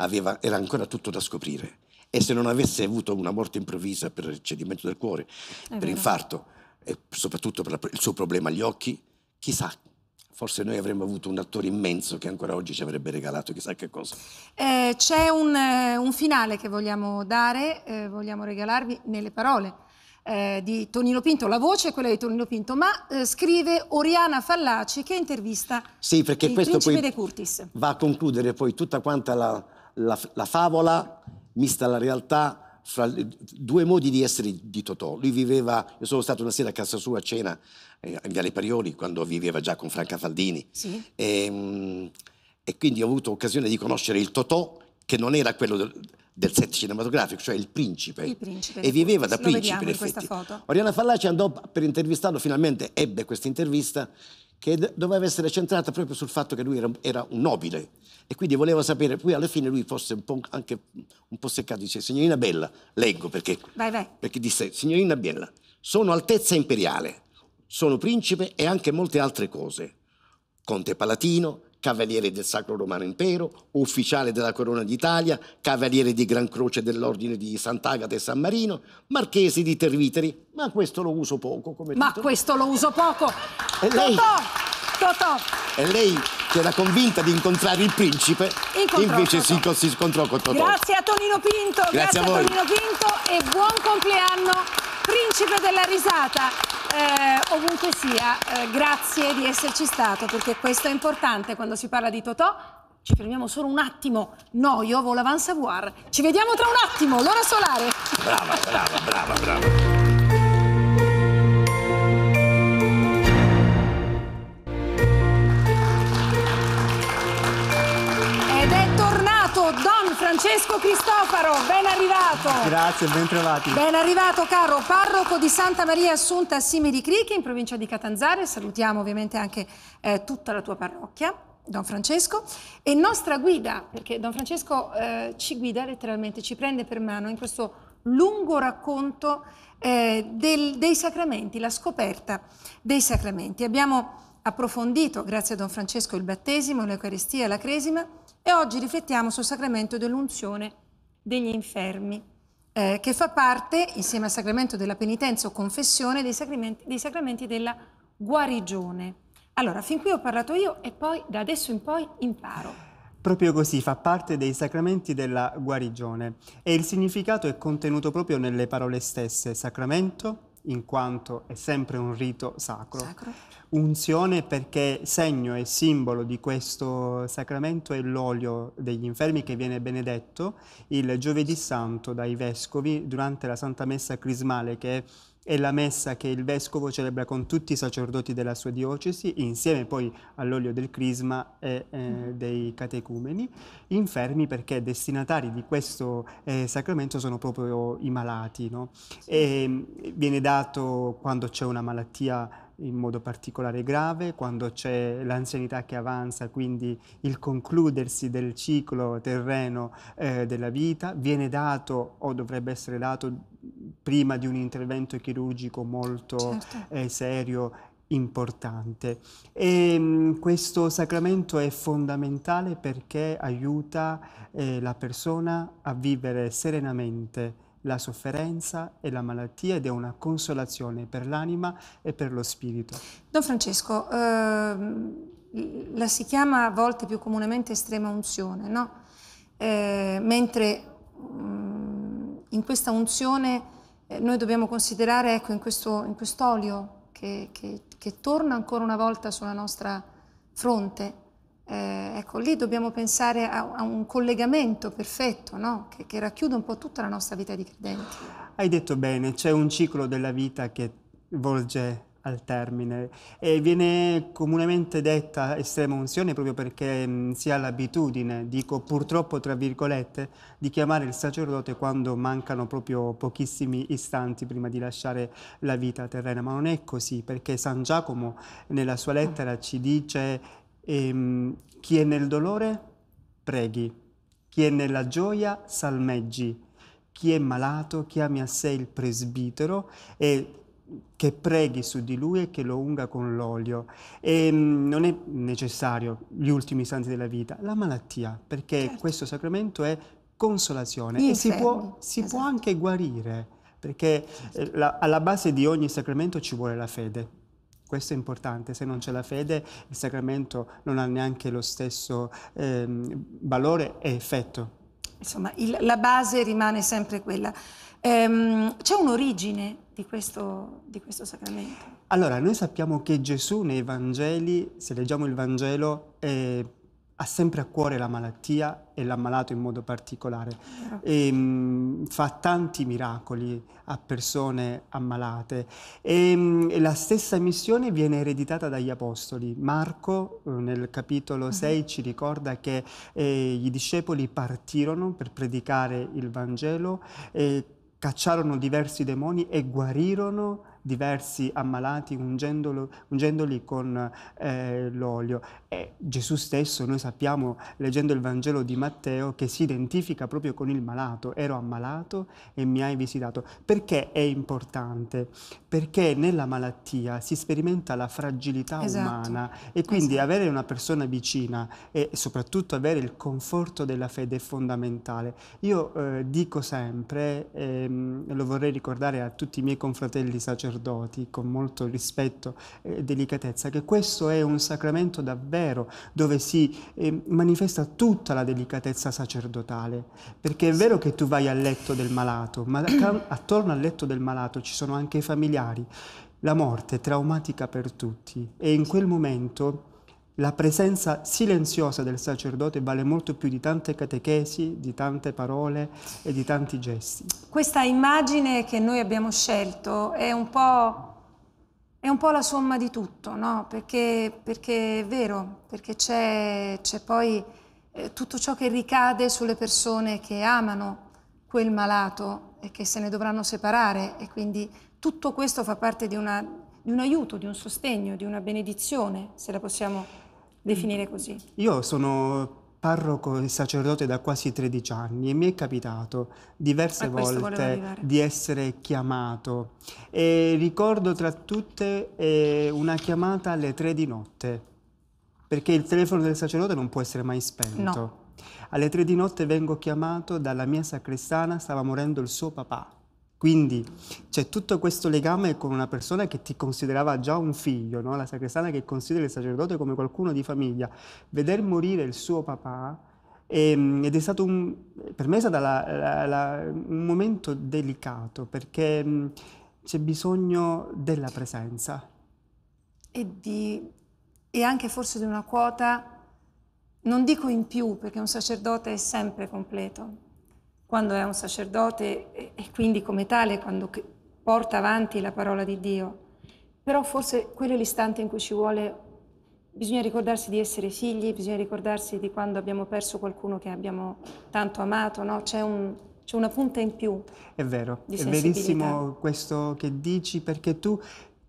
[SPEAKER 4] aveva, era ancora tutto da scoprire. E se non avesse avuto una morte improvvisa per cedimento del cuore, È per vero. infarto e soprattutto per la, il suo problema agli occhi, chissà forse noi avremmo avuto un attore immenso che ancora oggi ci avrebbe regalato
[SPEAKER 1] chissà che cosa. Eh, c'è un, eh, un, finale che vogliamo dare, eh, vogliamo regalarvi nelle parole eh, di Tonino Pinto, la voce è quella di Tonino Pinto, ma eh, scrive Oriana Fallaci che intervista
[SPEAKER 4] sì, perché il questo principe poi De Curtis. Va a concludere poi tutta quanta la la, la favola mista alla realtà fra due modi di essere di Totò. Lui viveva, io sono stato una sera a casa sua a cena, eh, in Viale Parioli, quando viveva già con Franca Faldini. Sì. E, ehm, e, quindi ho avuto occasione di conoscere il Totò, che non era quello del, del set cinematografico, cioè il principe. Il
[SPEAKER 2] principe e viveva da principe, in effetti.
[SPEAKER 4] Oriana Fallaci andò per intervistarlo, finalmente ebbe questa intervista che doveva essere centrata proprio sul fatto che lui era, era, un nobile e quindi voleva sapere, poi alla fine lui fosse un po' anche un po' seccato, dice signorina Bella, leggo perché, vai, vai. perché disse signorina Bella, sono altezza imperiale, sono principe e anche molte altre cose, conte palatino, cavaliere del Sacro Romano Impero, ufficiale della Corona d'Italia, cavaliere di Gran Croce dell'Ordine di Sant'Agata e San Marino, marchese di Terviteri, ma questo lo uso poco come
[SPEAKER 1] Ma titolo. questo lo uso poco! E lei... Totò, Totò!
[SPEAKER 4] E lei che era convinta di incontrare il principe,
[SPEAKER 1] Incontrò, invece si,
[SPEAKER 4] si, scontrò con Totò. Grazie
[SPEAKER 1] a Tonino Pinto, grazie, grazie a, a Tonino Pinto e buon compleanno principe della risata, eh, ovunque sia, eh, grazie di esserci stato, perché questo è importante quando si parla di Totò. Ci fermiamo solo un attimo, no, io avevo l'avanzaguar. Ci vediamo tra un attimo, l'ora solare.
[SPEAKER 5] Brava,
[SPEAKER 4] brava, brava, brava.
[SPEAKER 1] Francesco Cristofaro, ben arrivato.
[SPEAKER 5] Grazie, ben trovati. Ben
[SPEAKER 1] arrivato caro parroco di Santa Maria Assunta a Simi di Cricchi in provincia di Catanzaro. Salutiamo ovviamente anche eh, tutta la tua parrocchia. Don Francesco e nostra guida, perché Don Francesco eh, ci guida letteralmente, ci prende per mano in questo lungo racconto eh, del, dei sacramenti, la scoperta dei sacramenti. Abbiamo approfondito, grazie a Don Francesco, il battesimo, l'Eucaristia, la cresima, e oggi riflettiamo sul sacramento dell'unzione degli infermi, eh, che fa parte, insieme al sacramento della penitenza o confessione, dei sacramenti, dei sacramenti della guarigione. Allora, fin qui ho parlato io e poi da adesso in poi imparo.
[SPEAKER 5] Proprio così fa parte dei sacramenti della guarigione e il significato è contenuto proprio nelle parole stesse, sacramento in quanto è sempre un rito sacro. sacro unzione perché segno e simbolo di questo sacramento è l'olio degli infermi che viene benedetto il giovedì santo dai vescovi durante la Santa Messa Crismale che è è la messa che il vescovo celebra con tutti i sacerdoti della sua diocesi, insieme poi all'olio del crisma e eh, mm. dei catecumeni, infermi perché destinatari di questo eh, sacramento sono proprio i malati. No? E mm, viene dato quando c'è una malattia in modo particolare grave, quando c'è l'anzianità che avanza, quindi il concludersi del ciclo terreno eh, della vita, viene dato o dovrebbe essere dato prima di un intervento chirurgico molto certo. eh, serio importante. E, ehm, mh, questo sacramento è fondamentale perché aiuta eh, la persona a vivere serenamente la sofferenza e la malattia ed è una consolazione per l'anima e per lo spirito. Don
[SPEAKER 1] Francesco, ehm, la si chiama a volte più comunemente estrema unzione, no? eh, mentre mh, mm, in questa unzione eh, noi dobbiamo considerare, ecco, in, questo, in quest'olio che, che, che torna ancora una volta sulla nostra fronte, eh, ecco, lì dobbiamo pensare a, a un collegamento perfetto, no? che, che racchiude un po' tutta la nostra vita di credenti.
[SPEAKER 5] Hai detto bene, c'è un ciclo della vita che volge al termine e viene comunemente detta estrema unzione proprio perché mh, mm, si ha l'abitudine, dico purtroppo tra virgolette, di chiamare il sacerdote quando mancano proprio pochissimi istanti prima di lasciare la vita terrena, ma non è così perché San Giacomo nella sua lettera ci dice e, ehm, chi è nel dolore, preghi. Chi è nella gioia, salmeggi. Chi è malato, chiami a sé il presbitero e che preghi su di lui e che lo unga con l'olio. E ehm, non è necessario gli ultimi santi della vita, la malattia, perché certo. questo sacramento è consolazione Gli e si, può, si esatto. può, anche guarire, perché certo. eh, la, alla base di ogni sacramento ci vuole la fede. Questo è importante, se non c'è la fede il sacramento non ha neanche lo stesso eh, valore e effetto. Insomma,
[SPEAKER 1] il, la base rimane sempre quella. Ehm, c'è un'origine di questo, di questo sacramento?
[SPEAKER 5] Allora, noi sappiamo che Gesù nei Vangeli, se leggiamo il Vangelo, eh, ha sempre a cuore la malattia e l'ammalato in modo particolare. E, mh, ehm, fa tanti miracoli a persone ammalate e, ehm, mh, e, la stessa missione viene ereditata dagli apostoli. Marco eh, nel capitolo 6 mhm. ci ricorda che eh, gli discepoli partirono per predicare il Vangelo, eh, cacciarono diversi demoni e guarirono diversi ammalati ungendolo, ungendoli con eh, l'olio. E Gesù stesso, noi sappiamo, leggendo il Vangelo di Matteo, che si identifica proprio con il malato. Ero ammalato e mi hai visitato. Perché è importante? Perché nella malattia si sperimenta la fragilità esatto. umana e quindi esatto. avere una persona vicina e soprattutto avere il conforto della fede è fondamentale. Io eh, dico sempre, ehm, lo vorrei ricordare a tutti i miei confratelli sacerdoti, sacerdoti con molto rispetto e delicatezza che questo è un sacramento davvero dove si eh, manifesta tutta la delicatezza sacerdotale, perché è vero che tu vai al letto del malato, ma attorno al letto del malato ci sono anche i familiari. La morte è traumatica per tutti e in quel momento la presenza silenziosa del sacerdote vale molto più di tante catechesi, di tante parole e di tanti gesti.
[SPEAKER 1] Questa immagine che noi abbiamo scelto è un po', è un po la somma di tutto, no? perché, perché è vero, perché c'è, poi eh, tutto ciò che ricade sulle persone che amano quel malato e che se ne dovranno separare e quindi tutto questo fa parte di una di un aiuto, di un sostegno, di una benedizione, se la possiamo definire così.
[SPEAKER 5] Io sono parroco e sacerdote da quasi 13 anni e mi è capitato diverse volte di essere chiamato e ricordo tra tutte eh, una chiamata alle 3 di notte perché il telefono del sacerdote non può essere mai spento. No. Alle 3 di notte vengo chiamato dalla mia sacrestana, stava morendo il suo papà quindi c'è tutto questo legame con una persona che ti considerava già un figlio, no? la sacrestana che considera il sacerdote come qualcuno di famiglia. Veder morire il suo papà ehm, ed è stato un, per me è stato la, la, la, un momento delicato perché mm, c'è bisogno della presenza.
[SPEAKER 1] E, di, e anche forse di una quota, non dico in più perché un sacerdote è sempre completo, quando è un sacerdote e quindi come tale quando porta avanti la parola di Dio. Però forse quello è l'istante in cui ci vuole, bisogna ricordarsi di essere figli, bisogna ricordarsi di quando abbiamo perso qualcuno che abbiamo tanto amato, no? c'è, un, c'è una punta in più.
[SPEAKER 5] È vero, è verissimo questo che dici perché tu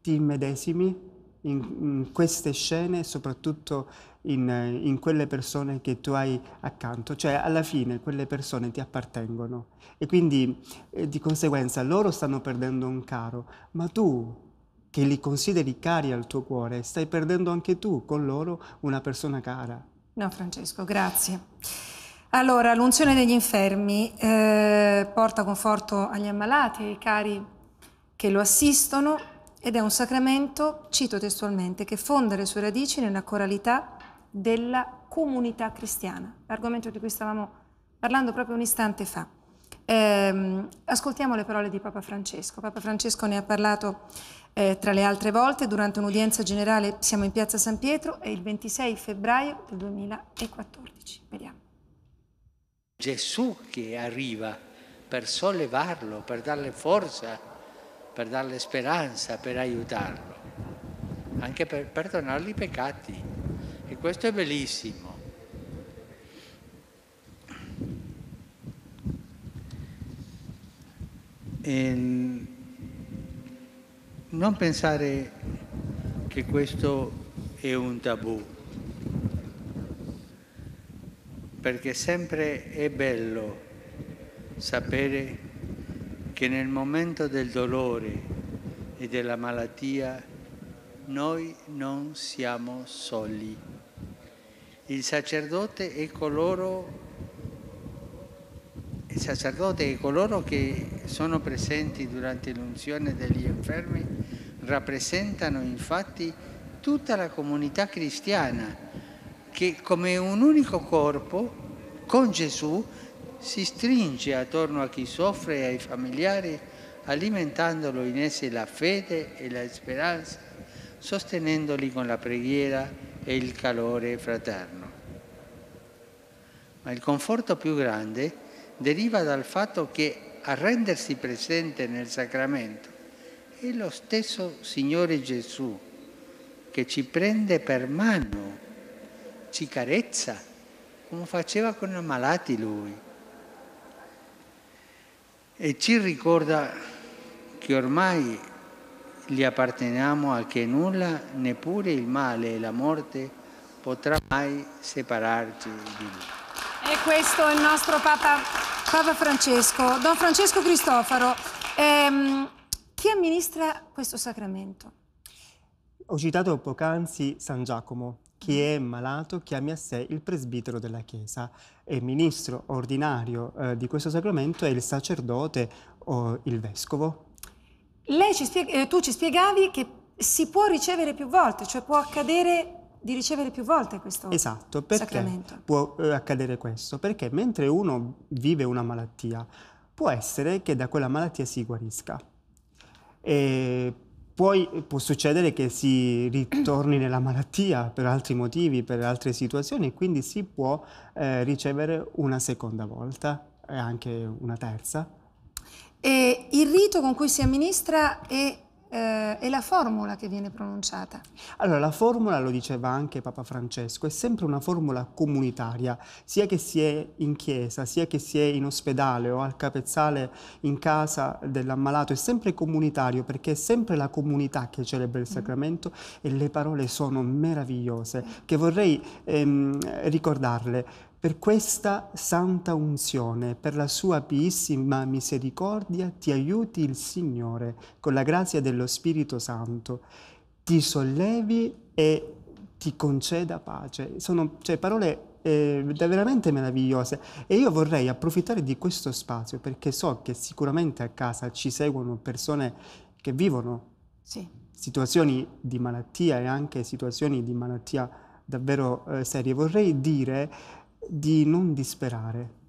[SPEAKER 5] ti immedesimi in, in queste scene, soprattutto in, in, quelle persone che tu hai accanto, cioè alla fine quelle persone ti appartengono e quindi eh, di conseguenza loro stanno perdendo un caro, ma tu che li consideri cari al tuo cuore, stai perdendo anche tu con loro una persona cara.
[SPEAKER 1] No Francesco, grazie. Allora, l'unzione degli infermi eh, porta conforto agli ammalati, ai cari che lo assistono ed è un sacramento, cito testualmente, che fonda le sue radici nella coralità della comunità cristiana, argomento di cui stavamo parlando proprio un istante fa. Eh, ascoltiamo le parole di Papa Francesco. Papa Francesco ne ha parlato eh, tra le altre volte durante un'udienza generale, siamo in piazza San Pietro, è il 26 febbraio del 2014. Vediamo.
[SPEAKER 3] Gesù che arriva per sollevarlo, per darle forza, per darle speranza, per aiutarlo, anche per perdonargli i peccati e questo è bellissimo. E ehm, non pensare che questo è un tabù, perché sempre è bello sapere che nel momento del dolore e della malattia noi non siamo soli il sacerdote e coloro il sacerdote e coloro che sono presenti durante l'unzione degli infermi rappresentano infatti tutta la comunità cristiana che come un unico corpo con Gesù si stringe attorno a chi soffre e ai familiari alimentandolo in essi la fede e la speranza, sostenendoli con la preghiera e il calore fraterno ma il conforto più grande deriva dal fatto che a rendersi presente nel sacramento è lo stesso Signore Gesù che ci prende per mano, ci carezza, come faceva con i malati lui. E ci ricorda che ormai gli apparteniamo a che nulla, neppure il male e la morte, potrà mai separarci di lui. E
[SPEAKER 1] questo è il nostro Papa, Papa Francesco. Don Francesco Cristofaro, ehm, chi amministra questo sacramento?
[SPEAKER 5] Ho citato poc'anzi San Giacomo, chi è malato chiami a sé il presbitero della Chiesa e ministro ordinario eh, di questo sacramento è il sacerdote o il vescovo.
[SPEAKER 1] Ci spiega, eh, tu ci spiegavi che si può ricevere più volte, cioè può accadere di ricevere più volte questo esatto,
[SPEAKER 5] perché sacramento. Può eh, accadere questo? Perché mentre uno vive una malattia, può essere che da quella malattia si guarisca. E poi può succedere che si ritorni nella malattia per altri motivi, per altre situazioni, e quindi si può eh, ricevere una seconda volta e anche una terza.
[SPEAKER 1] E il rito con cui si amministra è eh, è la formula che viene pronunciata.
[SPEAKER 5] Allora, la formula, lo diceva anche Papa Francesco, è sempre una formula comunitaria, sia che si è in chiesa, sia che si è in ospedale o al capezzale in casa dell'ammalato, è sempre comunitario perché è sempre la comunità che celebra il mm. sacramento mm. e le parole sono meravigliose, che vorrei ehm, ricordarle per questa santa unzione, per la sua piissima misericordia, ti aiuti il Signore con la grazia dello Spirito Santo, ti sollevi e ti conceda pace. Sono cioè, parole eh, veramente meravigliose e io vorrei approfittare di questo spazio perché so che sicuramente a casa ci seguono persone che vivono sì. situazioni di malattia e anche situazioni di malattia davvero eh, serie. Vorrei dire di non disperare,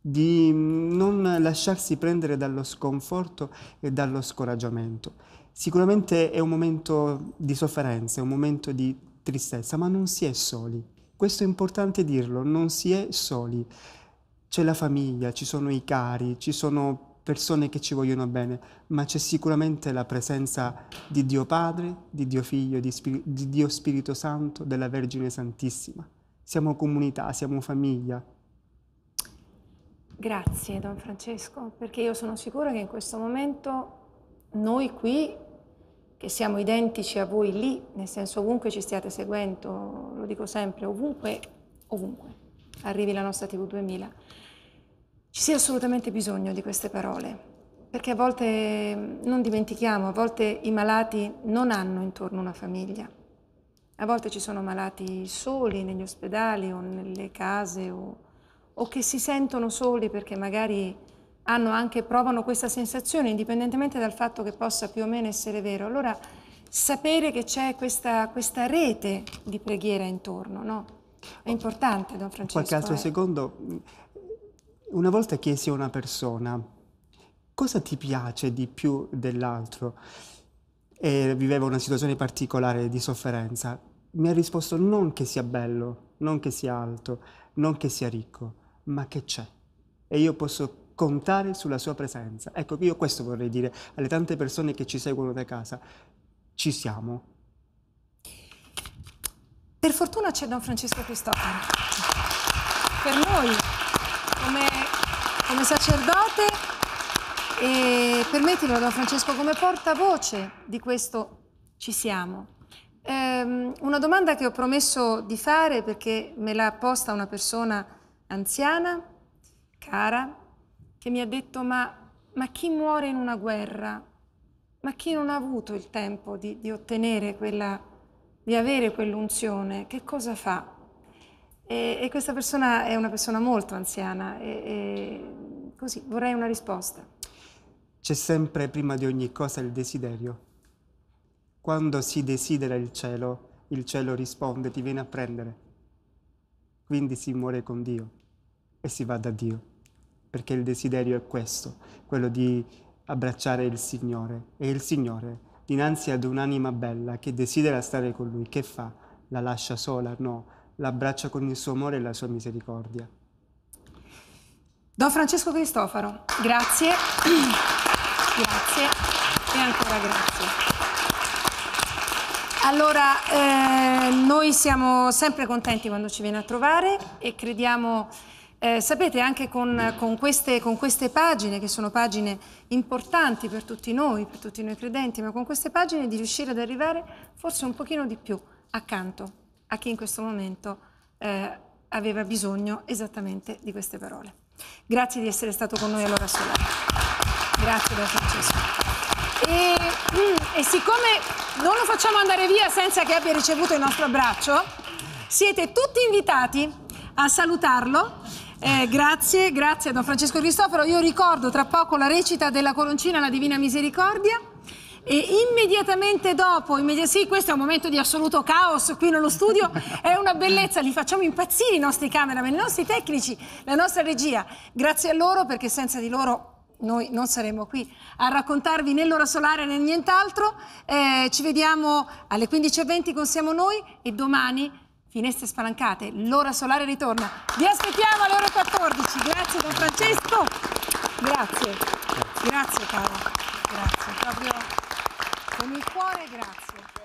[SPEAKER 5] di non lasciarsi prendere dallo sconforto e dallo scoraggiamento. Sicuramente è un momento di sofferenza, è un momento di tristezza, ma non si è soli. Questo è importante dirlo, non si è soli. C'è la famiglia, ci sono i cari, ci sono persone che ci vogliono bene, ma c'è sicuramente la presenza di Dio Padre, di Dio Figlio, di, Spir- di Dio Spirito Santo, della Vergine Santissima siamo comunità, siamo famiglia.
[SPEAKER 1] Grazie Don Francesco, perché io sono sicura che in questo momento noi qui, che siamo identici a voi lì, nel senso ovunque ci stiate seguendo, lo dico sempre, ovunque, ovunque, arrivi la nostra TV 2000, ci sia assolutamente bisogno di queste parole, perché a volte mm, non dimentichiamo, a volte i malati non hanno intorno una famiglia. A volte ci sono malati soli negli ospedali o nelle case o, o che si sentono soli perché magari hanno anche, provano questa sensazione indipendentemente dal fatto che possa più o meno essere vero. Allora sapere che c'è questa, questa rete di preghiera intorno, no? È importante, Don Francesco. Qualche altro eh.
[SPEAKER 5] secondo. Una volta chiesi a una persona cosa ti piace di più dell'altro, e viveva una situazione particolare di sofferenza, mi ha risposto non che sia bello, non che sia alto, non che sia ricco, ma che c'è. E io posso contare sulla sua presenza. Ecco, io questo vorrei dire alle tante persone che ci seguono da casa. Ci siamo.
[SPEAKER 1] Per fortuna c'è Don Francesco Cristoforo. Per noi, come, come sacerdote, e permettilo, Don Francesco come portavoce di questo Ci siamo. Ehm, una domanda che ho promesso di fare perché me l'ha posta una persona anziana, cara, che mi ha detto ma, ma, chi muore in una guerra? Ma chi non ha avuto il tempo di, di ottenere quella, di avere quell'unzione, che cosa fa? E, e, questa persona è una persona molto anziana e, e così vorrei una risposta.
[SPEAKER 5] C'è sempre prima di ogni cosa il desiderio. Quando si desidera il cielo, il cielo risponde, ti viene a prendere. Quindi si muore con Dio e si va da Dio, perché il desiderio è questo, quello di abbracciare il Signore. E il Signore, dinanzi ad un'anima bella che desidera stare con Lui, che fa? La lascia sola? No, l'abbraccia con il suo amore e la sua misericordia.
[SPEAKER 1] Don Francesco Cristofaro, grazie. grazie e ancora grazie. Allora, eh, noi siamo sempre contenti quando ci viene a trovare e crediamo... Eh, sapete, anche con, con, queste, con, queste, pagine, che sono pagine importanti per tutti noi, per tutti noi credenti, ma con queste pagine di riuscire ad arrivare forse un pochino di più accanto a chi in questo momento eh, aveva bisogno esattamente di queste parole. Grazie di essere stato con noi all'ora solare. Grazie. E, mm, e siccome non lo facciamo andare via senza che abbia ricevuto il nostro abbraccio, siete tutti invitati a salutarlo eh, grazie, grazie a Don Francesco Cristoforo. Io ricordo tra poco la recita della Coroncina La Divina Misericordia. E immediatamente dopo, immediat sì, questo è un momento di assoluto caos qui nello studio, è una bellezza, li facciamo impazzire i nostri cameraman, i nostri tecnici, la nostra regia. Grazie a loro perché senza di loro noi non saremo qui a raccontarvi né l'ora solare né nient'altro. Eh, ci vediamo alle 15.20 con Siamo Noi e domani, finestre spalancate, l'ora solare ritorna. Vi aspettiamo alle ore 14. Grazie Don Francesco. Grazie. Grazie caro.
[SPEAKER 3] Grazie. Proprio con il cuore grazie.